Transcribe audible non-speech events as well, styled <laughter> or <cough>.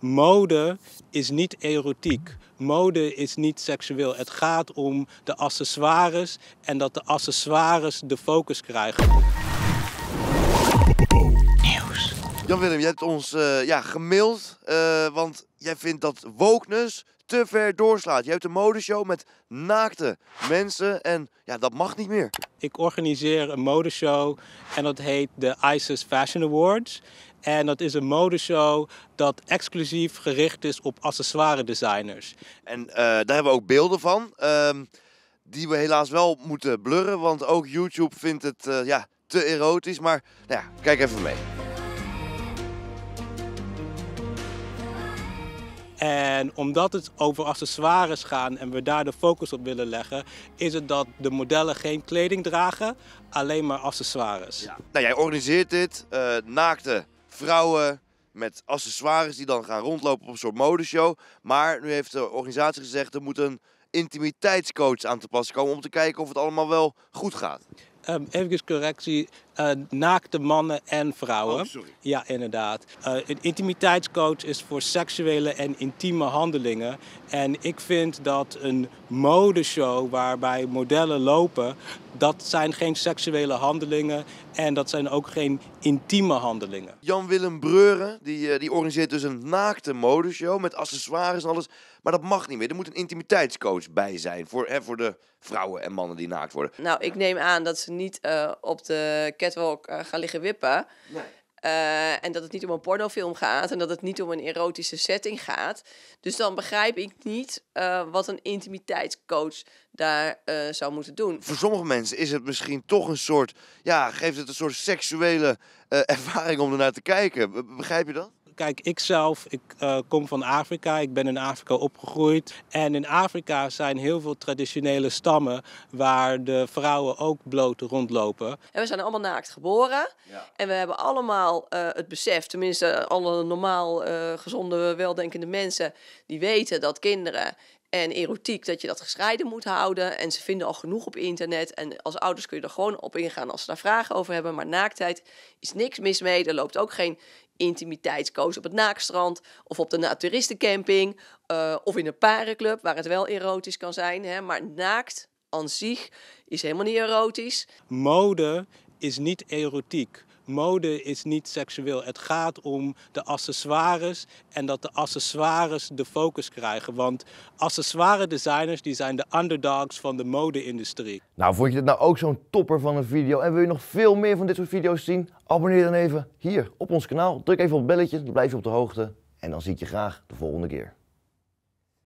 Mode is niet erotiek. Mode is niet seksueel. Het gaat om de accessoires en dat de accessoires de focus krijgen. Nieuws. Jan-Willem, jij hebt ons uh, ja, gemaild, eh, want jij vindt dat wokeness te ver doorslaat. Je hebt een modeshow met naakte mensen en ja, dat mag niet meer. Ik organiseer een modeshow en dat heet de ISIS Fashion Awards. En dat is een modeshow dat exclusief gericht is op accessoire designers. En eh, daar hebben we ook beelden van. Ehm, die we helaas wel moeten blurren, want ook YouTube vindt het eh, ja, te erotisch. Maar nou ja, kijk even mee. En omdat het over accessoires gaat en we daar de focus op willen leggen, is het dat de modellen geen kleding dragen, alleen maar accessoires. Ja. Nou, jij organiseert dit, eh, naakte vrouwen met accessoires die dan gaan rondlopen op een soort modeshow. Maar nu heeft de organisatie gezegd, er moet een intimiteitscoach aan te pas komen om te kijken of het allemaal wel goed gaat. Um, even correctie, eh, naakte mannen en vrouwen. Oh, ja, inderdaad. Uh, een intimiteitscoach is voor seksuele en intieme handelingen. En ik vind dat een modeshow waarbij modellen lopen, dat zijn geen seksuele handelingen en dat zijn ook geen intieme handelingen. Jan-Willem Breuren, die, eh, die organiseert dus een naakte modeshow met accessoires en alles. Maar dat mag niet meer. Er moet een intimiteitscoach bij zijn voor, hè, voor de vrouwen en mannen die naakt worden. Nou, ik neem aan dat ze niet op de catwalk uh, liggen wippen. Eh, en dat het niet om een pornofilm gaat en dat het niet om een erotische setting gaat. Dus dan begrijp ik niet eh, wat een intimiteitscoach daar zou moeten doen. Voor sommige mensen is het misschien toch een soort, ja, geeft het een soort seksuele <laughs> ervaring om ernaar te kijken. Begrijp je dat? Kijk, ik zelf, ik eh, kom van Afrika. Ik ben in Afrika opgegroeid. En in Afrika zijn heel veel traditionele stammen waar de vrouwen ook bloot rondlopen. En we zijn allemaal naakt geboren. Ja. En we hebben allemaal eh, het besef, tenminste alle normaal eh, gezonde, weldenkende mensen, die weten dat kinderen en erotiek, dat je dat gescheiden moet houden. En ze vinden al genoeg op internet. En als ouders kun je er gewoon op ingaan als ze daar vragen over hebben. Maar naaktheid is niks mis mee. Er loopt ook geen intimiteitskoos op het naakstrand. Of op de naturistencamping. Eh, of in een parenclub, waar het wel erotisch kan zijn. Hè? Maar naakt aan zich is helemaal niet erotisch. Mode is niet erotiek mode is niet seksueel. Het gaat om de accessoires en dat de accessoires de focus krijgen. Want accessoire designers die zijn de underdogs van de mode-industrie. Nou, vond je dit nou ook zo'n topper van een video? En wil je nog veel meer van dit soort video's zien? Abonneer dan even hier op ons kanaal. Druk even op het belletje, dan blijf je op de hoogte. En dan zie ik je graag de volgende keer.